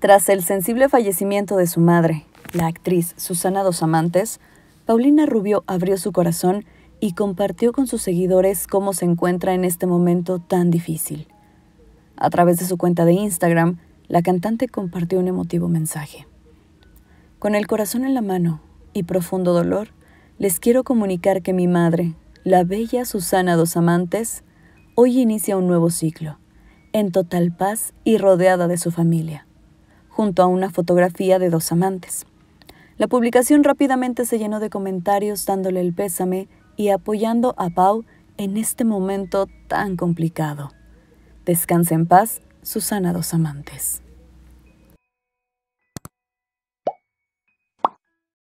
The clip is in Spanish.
Tras el sensible fallecimiento de su madre, la actriz Susana Dos Amantes, Paulina Rubio abrió su corazón y compartió con sus seguidores cómo se encuentra en este momento tan difícil. A través de su cuenta de Instagram, la cantante compartió un emotivo mensaje. Con el corazón en la mano y profundo dolor, les quiero comunicar que mi madre, la bella Susana Dos Amantes, hoy inicia un nuevo ciclo, en total paz y rodeada de su familia junto a una fotografía de dos amantes. La publicación rápidamente se llenó de comentarios dándole el pésame y apoyando a Pau en este momento tan complicado. Descanse en paz, Susana Dos Amantes.